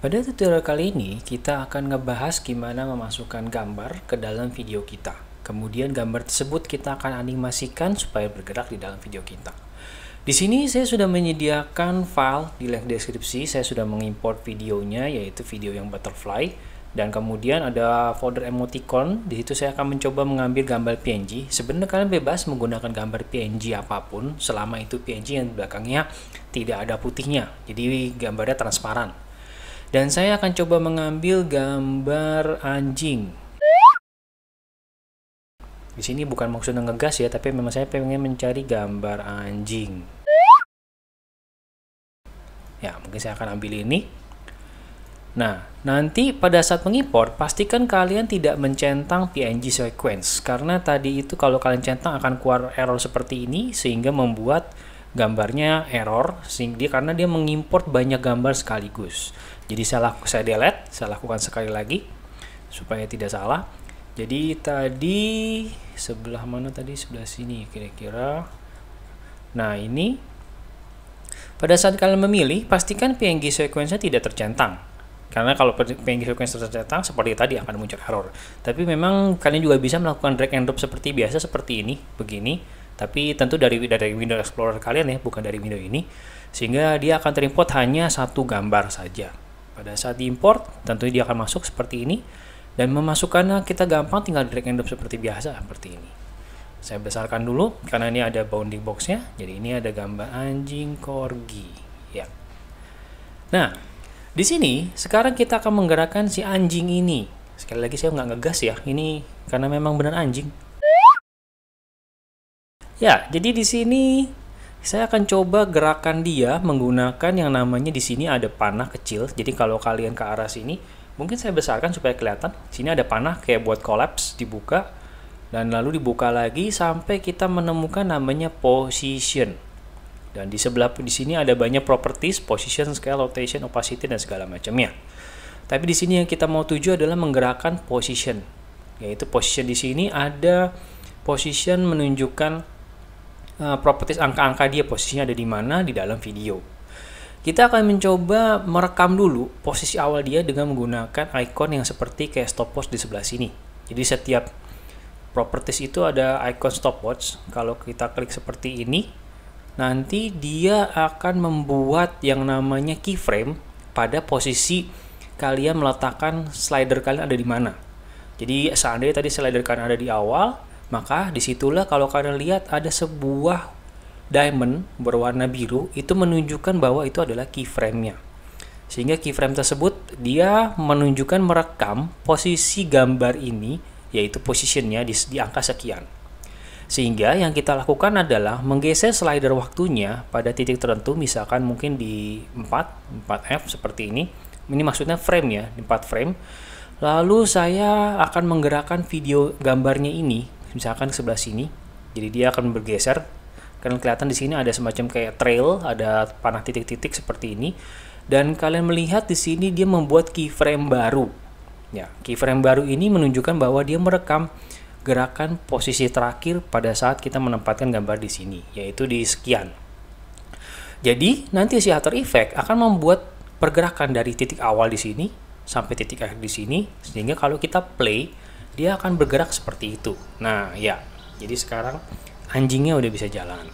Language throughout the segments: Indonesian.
Pada tutorial kali ini, kita akan ngebahas gimana memasukkan gambar ke dalam video kita. Kemudian gambar tersebut kita akan animasikan supaya bergerak di dalam video kita. Di sini saya sudah menyediakan file di link deskripsi, saya sudah mengimport videonya yaitu video yang butterfly dan kemudian ada folder emoticon di situ saya akan mencoba mengambil gambar PNG sebenarnya kalian bebas menggunakan gambar PNG apapun selama itu PNG yang belakangnya tidak ada putihnya jadi gambarnya transparan dan saya akan coba mengambil gambar anjing. Di sini bukan maksud ngegas ya, tapi memang saya pengen mencari gambar anjing. Ya, mungkin saya akan ambil ini. Nah, nanti pada saat mengimpor, pastikan kalian tidak mencentang PNG sequence. Karena tadi itu kalau kalian centang akan keluar error seperti ini, sehingga membuat gambarnya error sing dia karena dia mengimport banyak gambar sekaligus. Jadi saya laku, saya delete, saya lakukan sekali lagi supaya tidak salah. Jadi tadi sebelah mana tadi sebelah sini kira-kira. Nah, ini pada saat kalian memilih, pastikan PNG sequence tidak tercentang. Karena kalau PNG sequence tercentang, seperti tadi akan muncul error. Tapi memang kalian juga bisa melakukan drag and drop seperti biasa, seperti ini, begini tapi tentu dari dari window Explorer kalian ya, bukan dari window ini. Sehingga dia akan terimport hanya satu gambar saja. Pada saat diimport, tentunya dia akan masuk seperti ini dan memasukkannya ah, kita gampang tinggal drag and drop seperti biasa seperti ini. Saya besarkan dulu karena ini ada bounding boxnya. Jadi ini ada gambar anjing corgi. Ya. Nah, di sini sekarang kita akan menggerakkan si anjing ini. Sekali lagi saya nggak ngegas ya. Ini karena memang benar anjing. Ya, jadi di sini saya akan coba gerakan dia menggunakan yang namanya di sini ada panah kecil. Jadi kalau kalian ke arah sini, mungkin saya besarkan supaya kelihatan. Sini ada panah kayak buat collapse, dibuka dan lalu dibuka lagi sampai kita menemukan namanya position. Dan di sebelah di sini ada banyak properties, position, scale, rotation, opacity dan segala macamnya. Tapi di sini yang kita mau tuju adalah menggerakkan position. Yaitu position di sini ada position menunjukkan Eh, properties angka-angka dia posisinya ada di mana di dalam video. Kita akan mencoba merekam dulu posisi awal dia dengan menggunakan icon yang seperti kayak stopwatch di sebelah sini. Jadi setiap properties itu ada icon stopwatch. Kalau kita klik seperti ini, nanti dia akan membuat yang namanya keyframe pada posisi kalian meletakkan slider kalian ada di mana. Jadi seandainya tadi slider kalian ada di awal, maka disitulah kalau kalian lihat ada sebuah diamond berwarna biru itu menunjukkan bahwa itu adalah keyframe-nya. Sehingga keyframe tersebut dia menunjukkan merekam posisi gambar ini yaitu posisinya di, di angka sekian. Sehingga yang kita lakukan adalah menggeser slider waktunya pada titik tertentu, misalkan mungkin di 4, 4F seperti ini. Ini maksudnya frame ya, 4 frame. Lalu saya akan menggerakkan video gambarnya ini misalkan sebelah sini jadi dia akan bergeser kalian kelihatan di sini ada semacam kayak trail ada panah titik-titik seperti ini dan kalian melihat di sini dia membuat keyframe baru ya keyframe baru ini menunjukkan bahwa dia merekam gerakan posisi terakhir pada saat kita menempatkan gambar di sini yaitu di sekian jadi nanti si After Effect akan membuat pergerakan dari titik awal di sini sampai titik akhir di sini sehingga kalau kita play dia akan bergerak seperti itu. Nah, ya. Jadi sekarang anjingnya udah bisa jalan.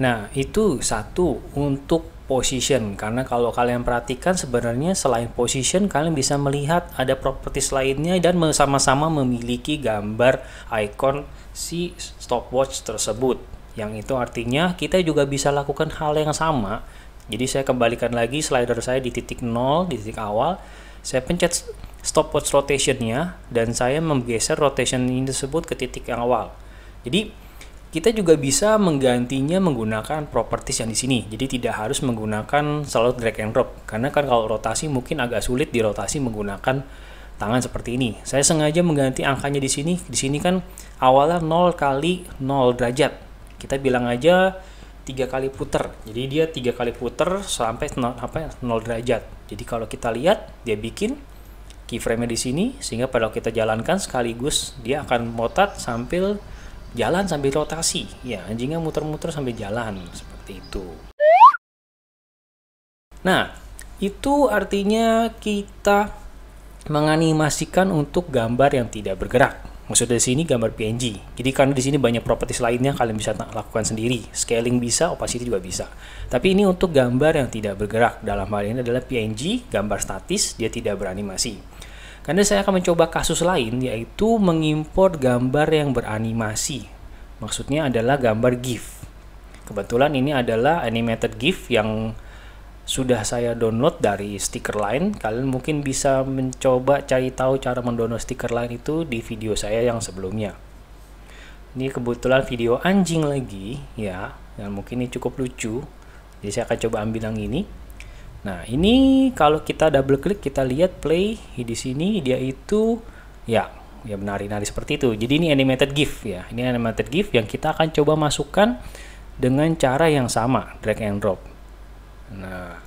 Nah, itu satu untuk position karena kalau kalian perhatikan sebenarnya selain position kalian bisa melihat ada properties lainnya dan sama-sama memiliki gambar icon si stopwatch tersebut. Yang itu artinya kita juga bisa lakukan hal yang sama. Jadi saya kembalikan lagi slider saya di titik 0 di titik awal. Saya pencet stopwatch rotationnya dan saya menggeser rotation ini tersebut ke titik yang awal. Jadi kita juga bisa menggantinya menggunakan properties yang di sini. Jadi tidak harus menggunakan selalu drag and drop karena kan kalau rotasi mungkin agak sulit dirotasi menggunakan tangan seperti ini. Saya sengaja mengganti angkanya di sini. Di sini kan awalnya 0 kali 0 derajat. Kita bilang aja tiga kali puter. Jadi dia tiga kali puter sampai 0, apa 0 ya, derajat. Jadi kalau kita lihat dia bikin keyframe-nya di sini sehingga pada kita jalankan sekaligus dia akan motat sambil jalan sambil rotasi ya anjingnya muter-muter sambil jalan seperti itu nah itu artinya kita menganimasikan untuk gambar yang tidak bergerak maksudnya di sini gambar PNG. Jadi karena di sini banyak properties lainnya kalian bisa lakukan sendiri. Scaling bisa, opacity juga bisa. Tapi ini untuk gambar yang tidak bergerak. Dalam hal ini adalah PNG, gambar statis, dia tidak beranimasi. Karena saya akan mencoba kasus lain yaitu mengimpor gambar yang beranimasi. Maksudnya adalah gambar GIF. Kebetulan ini adalah animated GIF yang sudah saya download dari stiker lain. Kalian mungkin bisa mencoba cari tahu cara mendownload stiker lain itu di video saya yang sebelumnya. Ini kebetulan video anjing lagi ya, dan mungkin ini cukup lucu. Jadi saya akan coba ambil yang ini. Nah, ini kalau kita double klik kita lihat play di sini dia itu ya ya menari-nari seperti itu. Jadi ini animated GIF ya. Ini animated GIF yang kita akan coba masukkan dengan cara yang sama, drag and drop. Nah,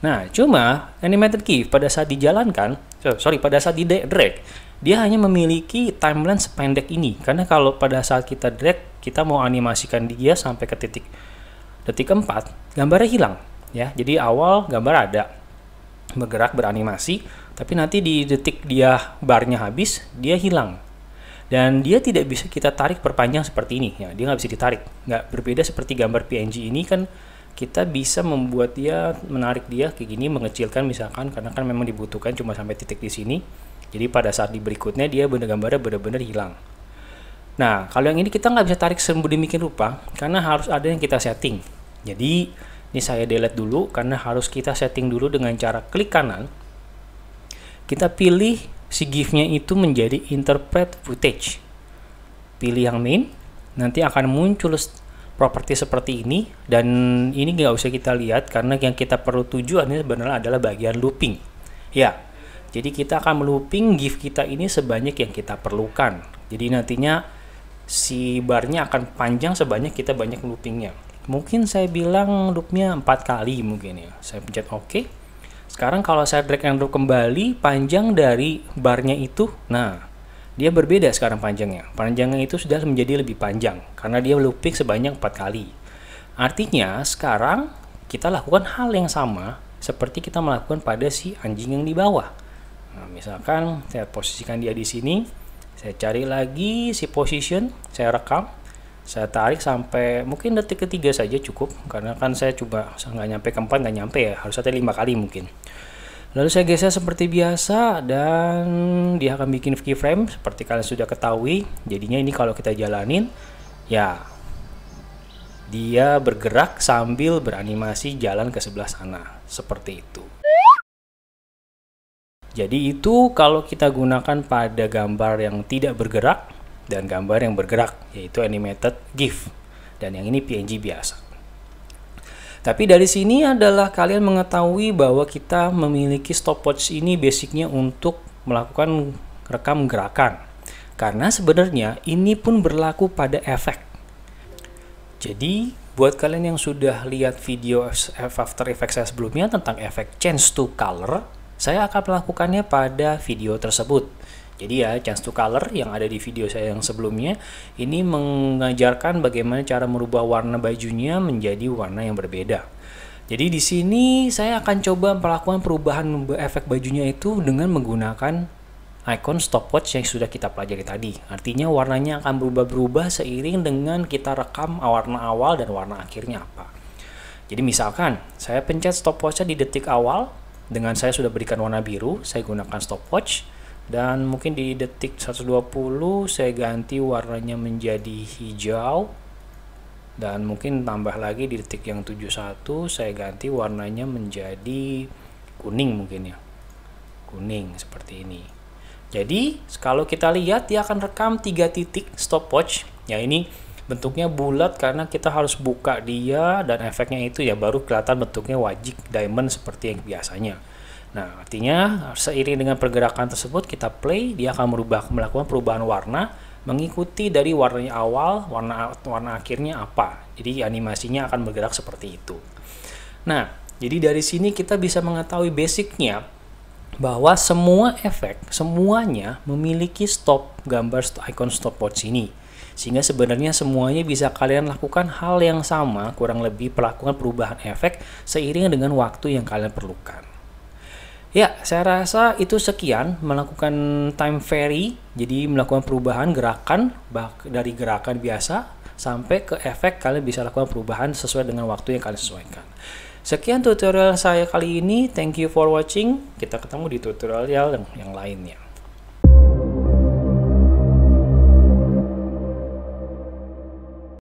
nah cuma animated GIF pada saat dijalankan, eh, sorry pada saat di drag, dia hanya memiliki timeline sependek ini. Karena kalau pada saat kita drag, kita mau animasikan dia sampai ke titik detik 4, gambarnya hilang ya jadi awal gambar ada bergerak beranimasi tapi nanti di detik dia barnya habis dia hilang dan dia tidak bisa kita tarik perpanjang seperti ini ya dia nggak bisa ditarik nggak berbeda seperti gambar PNG ini kan kita bisa membuat dia menarik dia kayak gini mengecilkan misalkan karena kan memang dibutuhkan cuma sampai titik di sini jadi pada saat di berikutnya dia benar gambarnya benar-benar hilang nah kalau yang ini kita nggak bisa tarik mungkin rupa karena harus ada yang kita setting jadi ini saya delete dulu karena harus kita setting dulu dengan cara klik kanan. Kita pilih si gif itu menjadi interpret footage. Pilih yang main, nanti akan muncul properti seperti ini dan ini nggak usah kita lihat karena yang kita perlu tujuannya sebenarnya adalah bagian looping. Ya, jadi kita akan melooping GIF kita ini sebanyak yang kita perlukan. Jadi nantinya si barnya akan panjang sebanyak kita banyak loopingnya mungkin saya bilang loopnya empat kali mungkin ya saya pencet OK sekarang kalau saya drag and drop kembali panjang dari barnya itu nah dia berbeda sekarang panjangnya panjangnya itu sudah menjadi lebih panjang karena dia looping sebanyak empat kali artinya sekarang kita lakukan hal yang sama seperti kita melakukan pada si anjing yang di bawah nah, misalkan saya posisikan dia di sini saya cari lagi si position saya rekam saya tarik sampai mungkin detik ketiga saja cukup karena kan saya coba nggak nyampe keempat nggak nyampe ya harus ada lima kali mungkin lalu saya geser seperti biasa dan dia akan bikin keyframe seperti kalian sudah ketahui jadinya ini kalau kita jalanin ya dia bergerak sambil beranimasi jalan ke sebelah sana seperti itu jadi itu kalau kita gunakan pada gambar yang tidak bergerak dan gambar yang bergerak yaitu animated GIF dan yang ini PNG biasa. Tapi dari sini adalah kalian mengetahui bahwa kita memiliki stopwatch ini basicnya untuk melakukan rekam gerakan. Karena sebenarnya ini pun berlaku pada efek. Jadi buat kalian yang sudah lihat video eh, After Effects saya sebelumnya tentang efek change to color, saya akan melakukannya pada video tersebut. Jadi ya, Chance to Color yang ada di video saya yang sebelumnya, ini mengajarkan bagaimana cara merubah warna bajunya menjadi warna yang berbeda. Jadi di sini saya akan coba melakukan perubahan efek bajunya itu dengan menggunakan icon stopwatch yang sudah kita pelajari tadi. Artinya warnanya akan berubah-berubah seiring dengan kita rekam warna awal dan warna akhirnya apa. Jadi misalkan saya pencet stopwatchnya di detik awal, dengan saya sudah berikan warna biru, saya gunakan stopwatch, dan mungkin di detik 120 saya ganti warnanya menjadi hijau dan mungkin tambah lagi di detik yang 71 saya ganti warnanya menjadi kuning mungkin ya kuning seperti ini jadi kalau kita lihat dia akan rekam tiga titik stopwatch ya ini bentuknya bulat karena kita harus buka dia dan efeknya itu ya baru kelihatan bentuknya wajik diamond seperti yang biasanya Nah, artinya seiring dengan pergerakan tersebut kita play, dia akan merubah melakukan perubahan warna mengikuti dari warnanya awal, warna warna akhirnya apa. Jadi animasinya akan bergerak seperti itu. Nah, jadi dari sini kita bisa mengetahui basicnya bahwa semua efek semuanya memiliki stop gambar icon stopwatch ini. Sehingga sebenarnya semuanya bisa kalian lakukan hal yang sama, kurang lebih melakukan perubahan efek seiring dengan waktu yang kalian perlukan. Ya, saya rasa itu sekian melakukan time vary, jadi melakukan perubahan gerakan dari gerakan biasa sampai ke efek kalian bisa lakukan perubahan sesuai dengan waktu yang kalian sesuaikan. Sekian tutorial saya kali ini. Thank you for watching. Kita ketemu di tutorial yang, yang lainnya.